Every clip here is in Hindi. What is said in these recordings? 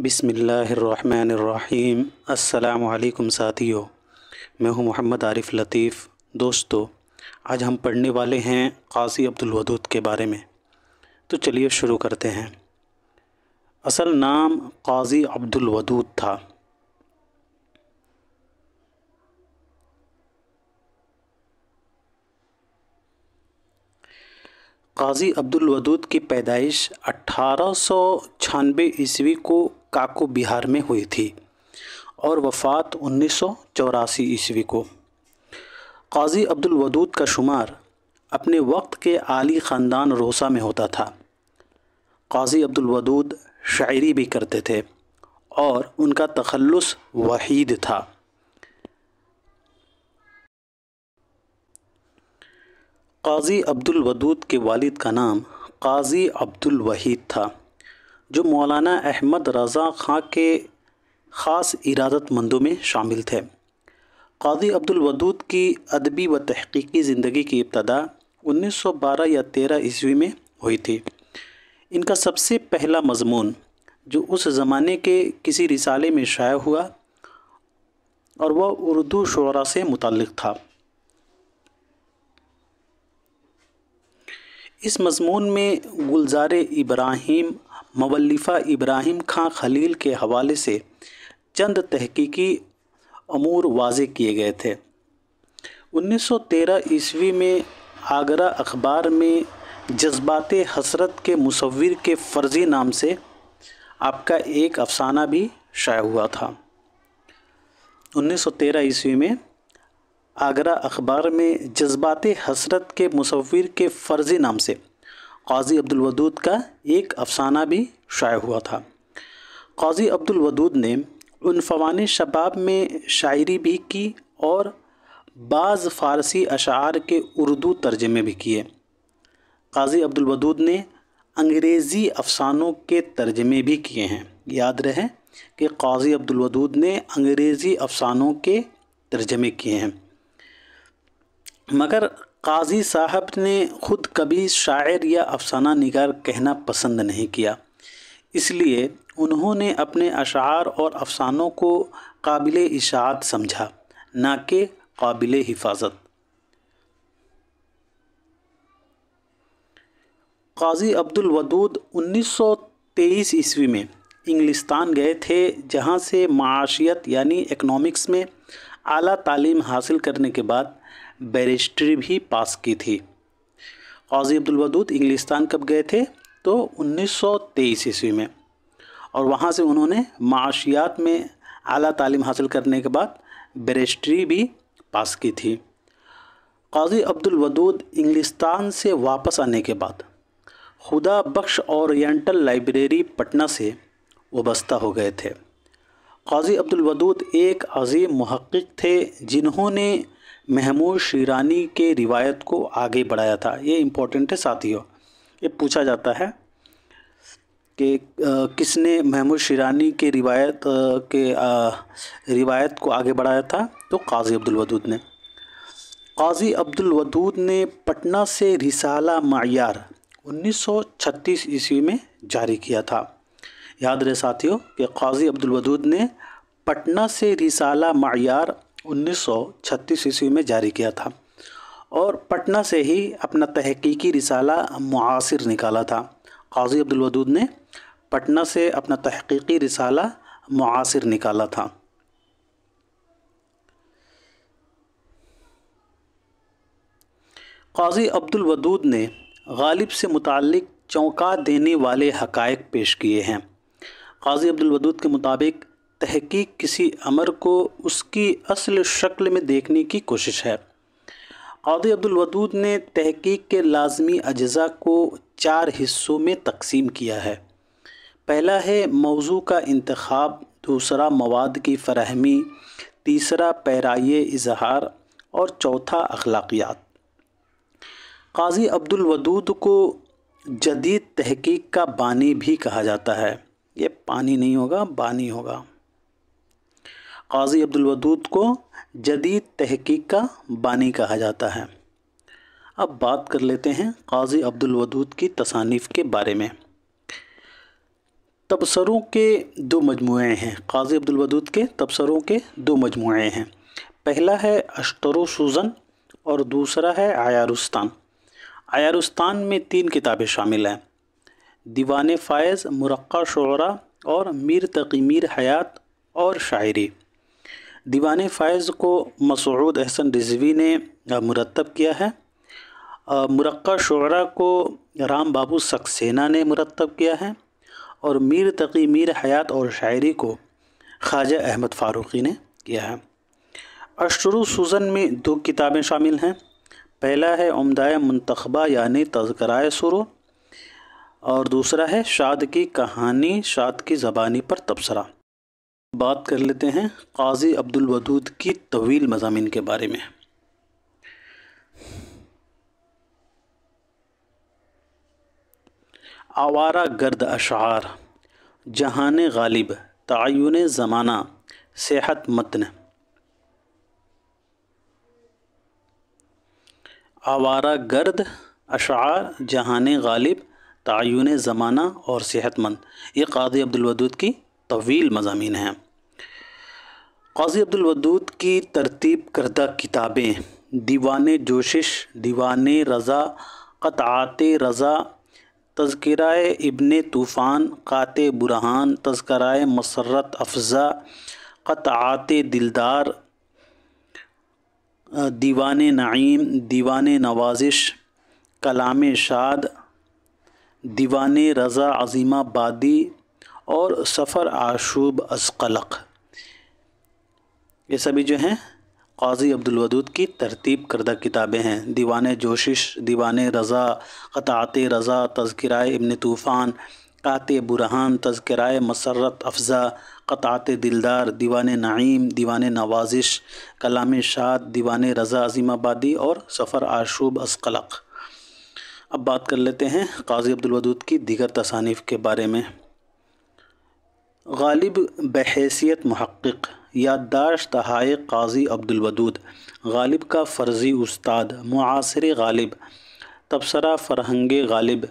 बिसमीम् अल्लाम साथियों मैं हूं मोहम्मद आरिफ लतीफ़ दोस्तों आज हम पढ़ने वाले हैं काजी अब्दुल वदूद के बारे में तो चलिए शुरू करते हैं असल नाम काजी अब्दुल वदूद था काजी अब्दुल वदूद की पैदाइश अठारह ईस्वी को काकू बिहार में हुई थी और वफ़ात उन्नीस सौ चौरासी ईस्वी को काजी अब्दुल वदूद का शुमार अपने वक्त के आली ख़ानदान रोसा में होता था काजी अब्दुल वदूद शायरी भी करते थे और उनका तखलस वहीद था काजी अब्दुल वदूद के वालिद का नाम काजी अब्दुल वहीद था जो मौलाना अहमद रज़ा खां के ख़ास इरादतमंदों में शामिल थे काजी वदूद की अदबी व तहकीकी ज़िंदगी की इब्तदा 1912 या 13 ईस्वी में हुई थी इनका सबसे पहला मजमून जो उस ज़माने के किसी रिसाले में शाया हुआ और वह उर्दू शरा से मुतल था इस मजमून में गुलजार इब्राहिम मवलिफ़ा इब्राहिम खां खलील के हवाले से चंद तहकीकी अमूर वाज किए गए थे 1913 ईस्वी में आगरा अखबार में जज्बात हसरत के मुसविर के फ़र्ज़ी नाम से आपका एक अफसाना भी शाया हुआ था 1913 ईस्वी में आगरा अखबार में जज्बात हसरत के मुसविर के फ़र्ज़ी नाम से काजी अब्दुल वदूद का एक अफसाना भी शाया हुआ था काजी अब्दुल वदूद ने उन फवान शबाब में शायरी भी की और बाज़ फ़ारसी अशार के उर्दू तर्जमे भी किए काजी अब्दुल वदूद ने अंग्रेज़ी अफसानों के तर्जमे भी किए हैं याद रहे कि काजी अब्दुल वदूद ने अंग्रेज़ी अफसानों के तर्जमे किए हैं मगर काजी साहब ने खुद कभी शायर या अफसाना निगार कहना पसंद नहीं किया इसलिए उन्होंने अपने अशार और अफसानों को काबिल इशात समझा ना कि काबिल हिफाजत काजी अब्दुल वदूद 1923 ईस्वी में इंग्लिस्तान गए थे जहाँ से माशियत यानी इकनॉमिक्स में आला तालीम हासिल करने के बाद बैरिस्ट्री भी पास की थी औजी अब्दुल वदूद इंग्लिस्तान कब गए थे तो 1923 ईस्वी में और वहाँ से उन्होंने माशियात में आला तालीम हासिल करने के बाद बैरिस्ट्री भी पास की थी काजी अब्दुल वदूद इंग्लिस्तान से वापस आने के बाद खुदा बख्श ओरिएंटल लाइब्रेरी पटना से वस्ता हो गए थे काजी वदूद एक अजीम महक्क थे जिन्होंने महमूद शीरानी के रिवायत को आगे बढ़ाया था ये इम्पोर्टेंट है साथियों ये पूछा जाता है कि किसने महमूद शीरानी के रिवायत के रिवायत को आगे बढ़ाया था तो काजी वदूद ने काजी वदूद ने पटना से रिसाला मैार 1936 ईस्वी में जारी किया था याद रहे साथियों कि काजी अब्दुल वदूद ने पटना से रिसाला मैार 1936 ईस्वी में जारी किया था और पटना से ही अपना तहकीकी रिसाला मुआसर निकाला था काजी अब्दुल वदूद ने पटना से अपना तहकीकी रिसाला मुआसर निकाला था काजी अब्दुल वदूद ने गालिब से मुतक़ चौंका देने वाले हकायक पेश किए हैं काजी वदूद के मुताबिक तहकीक किसी अमर को उसकी असल शक्ल में देखने की कोशिश है अब्दुल वदूद ने तहकीक के लाजमी अज्जा को चार हिस्सों में तकसीम किया है पहला है मौजू का इंतखब दूसरा मवाद की फरहमी तीसरा पैराए इजहार और चौथा अखलाकियात काजी वदूद को जदीद तहकीक का बानी भी कहा जाता है ये पानी नहीं होगा बानी होगा काजी वदूद को जदीद तहकीक का बानी कहा जाता है अब बात कर लेते हैं काजी वदूद की तसानीफ़ के बारे में तबसरों के दो मजमू हैं काजी वदूद के तबसरों के दो मजमू हैं पहला है अश्तरो सूज़न और दूसरा है आयारुस्तान आयारुस्तान में तीन किताबें शामिल हैं दीवान फ़ायज़ मुरक्का शुरा और मीर तकी मीर हयात और शायरी दीवान फ़ायज़ को मसूद अहसन रिजवी ने मुरतब किया है मुरक्का शुरा को राम बाबू सक्सेना ने मुरतब किया है और मीर तकी मीर हयात और शायरी को ख्वाजा अहमद फ़ारूक़ी ने किया है अशरू सूज़न में दो किताबें शामिल हैं पहला है उमदाय मंतखबा यानी तस्कराय शुरू और दूसरा है शाद की कहानी शाद की ज़बानी पर तबसरा बात कर लेते हैं काजी अब्दुल वदूद की तवील मजामिन के बारे में आवारा गर्द अशार जहान गालिब तयन ज़माना सेहत मतन आवारा गर्द अशार जहान गालिब तयन ज़माना और सेहतमंद ये काजी अब्दुलवदूद की तवील मजामी हैं काजी अब्दुलवदूद की तरतीब करदा किताबें दीवान जोशिश दीवान रज़ा आत रज़ा तज़करा इबन तूफ़ान क़ात बुरहान तज़करा मसरत अफज़ा आत दिलदार दीवान नईम दीवान नवाजिश कलाम शाद दीवान रज़ा अज़ीमाबादी और सफ़र आशूब अजकलक ये सभी जो हैं काजी अब्दुलवदूद की तरतीब करदा किताबें हैं दीवान जोशिश दीवान रज़ा क़तात रज़ा तज़किरा इबन तूफ़ान कात बुरहान तज़किरा मसरत अफ़ज़ा क़़ात दिलदार दीवान नईम दीवान नवाजिश कलाम शाद दीवान रज़ा अज़ीमाबादी और सफ़र आशूब असकलक अब बात कर लेते हैं काजी वदूद की दीगर तसानीफ़ के बारे में गालिब बहसीत महक़ याददाश्त तहाय काजी वदूद गालिब का फ़र्ज़ी उस्ताद मुआसर गालिब तबसरा फ़रहंग गालिब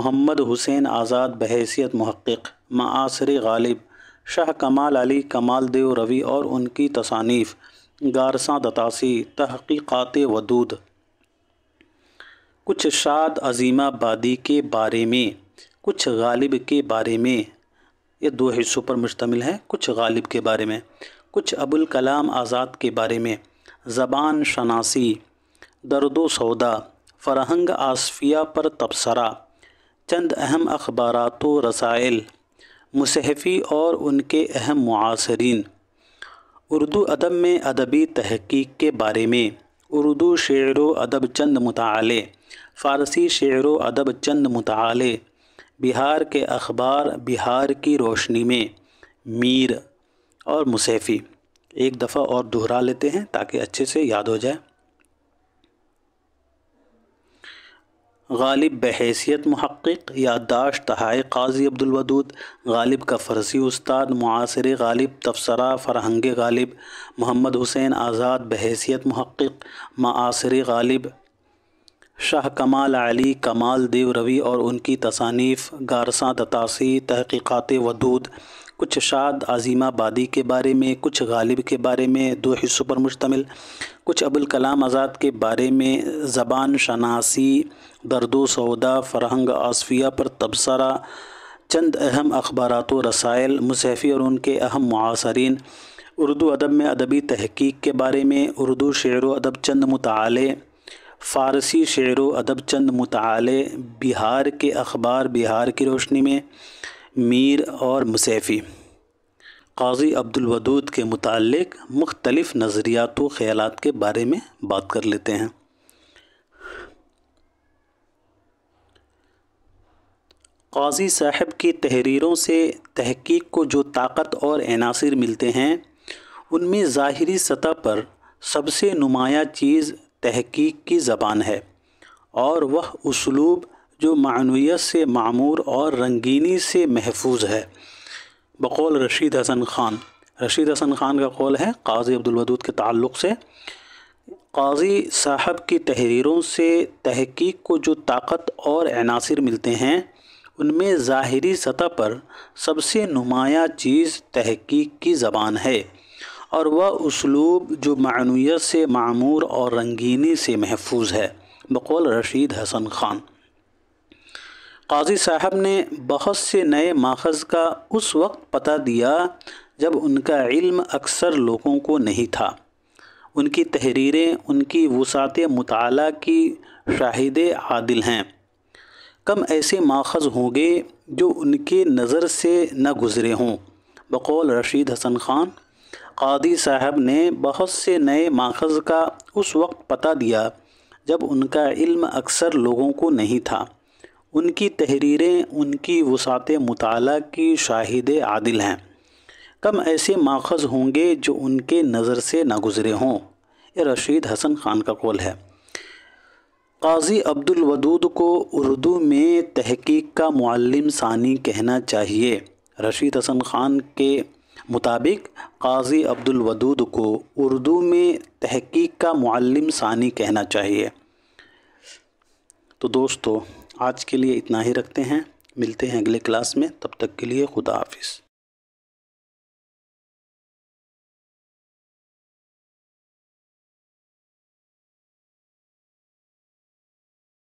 मोहम्मद हुसैन आज़ाद बहसीत महक्क मासर गालिब शाह कमाल अली कमाल देव रवि और उनकी तसानीफ़ गारसा दतासी तहक़ीक़ात वदूद कुछ शाद अजीमाबादी के बारे में कुछ गालिब के बारे में ये दो हिस्सों पर मुश्तमिल है कुछ गालिब के बारे में कुछ अबुल कलाम आज़ाद के बारे में ज़बान शनासी दर्द सौदा फरहंग आसफिया पर तबसरा चंद अहम अखबारात रसाइल मुसहफ़ी और उनके अहम मुआसरीन उर्दू अदब में अदबी तहकीक के बारे में उर्दू शेर व अदब चंद मताले फ़ारसी शेर व अदब चंद मताले बिहार के अखबार बिहार की रोशनी में मीर और मुसैफ़ी एक दफ़ा और दोहरा लेते हैं ताकि अच्छे से याद हो जाए गालिब बहसीत महक़ याददाश्त तहाय काजी अब्दुलवदूद गालिब का फ़र्जी उस्ताद मुआसर गालिब तबसरा फ़रहंग गालिब मोहम्मद हुसैन आज़ाद बहसीत महक़ मासर गालिब शाह कमाल अली कमाल देव रवि और उनकी तसानीफ़ गारसा दतासी तहकीक़ात वदूद कुछ शाद आज़ीमाबादी के बारे में कुछ गालिब के बारे में दो हिस्सों पर मुश्तमिल कुछ अबुल कलाम आज़ाद के बारे में ज़बान शनासी दर्दो सौदा फरहंग आसफिया पर तबसरा चंद अहम अखबारात रसायल मुसहफ़ी और उनके अहम मुआसरीन उर्दू अदब में अदबी तहकीक के बारे में उर्दू शेर व अदब चंद मताले फ़ारसी शेर व अदब चंद मताल बिहार के अखबार बिहार की रोशनी में मीर और मुसैफ़ी काजी अब्दुलवदूद के मुतक़ मुख्तलफ़ नज़रियात व ख़्याल के बारे में बात कर लेते हैं काजी साहब की तहरीरों से तहकीक को जो ताकत और अनासर मिलते हैं उनमें ज़ाहरी सतह पर सबसे नुमाया चीज़ तहकीक की ज़बान है और वह उसलूब जो मानवीत से मामूर और रंगीनी से महफूज है बकौल रशीद हसन ख़ान रशीद हसन ख़ान का कौल है काजी अब्दुलवदूद के ताल्लुक़ से काजी साहब की तहरीरों से तहकीक को जो ताकत और अनासर मिलते हैं उनमें ज़ाहरी सतह पर सबसे नुमाया चीज़ तहकीक की ज़बान है और वह उसलूब जो मानूत से मामूर और रंगीनी से महफूज है बकौल रशीद हसन ख़ान काजी साहब ने बहुत से नए माखज़ का उस वक्त पता दिया जब उनका इल्म अक्सर लोगों को नहीं था उनकी तहरीरें उनकी वसात मताल की शाहिद आदिल हैं कम ऐसे माखज़ होंगे जो उनके नज़र से न गुज़रे हों बकौल रशीद हसन ख़ान कादी साहब ने बहुत से नए माखज़ का उस वक्त पता दिया जब उनका इल्म अक्सर लोगों को नहीं था उनकी तहरीरें उनकी वसात मताल की शाहिद आदिल हैं कम ऐसे माखज़ होंगे जो उनके नज़र से ना गुज़रे हों रशीद हसन ख़ान का कौल है काजी अब्दुल वदूद को उर्दू में तहकीक का मालम सानी कहना चाहिए रशीद हसन ख़ान के मुताबिक काजी अब्दुल वदूद को उर्दू में तहकीक का मुअल्लिम सानी कहना चाहिए तो दोस्तों आज के लिए इतना ही रखते हैं मिलते हैं अगले क्लास में तब तक के लिए खुदा हाफिज़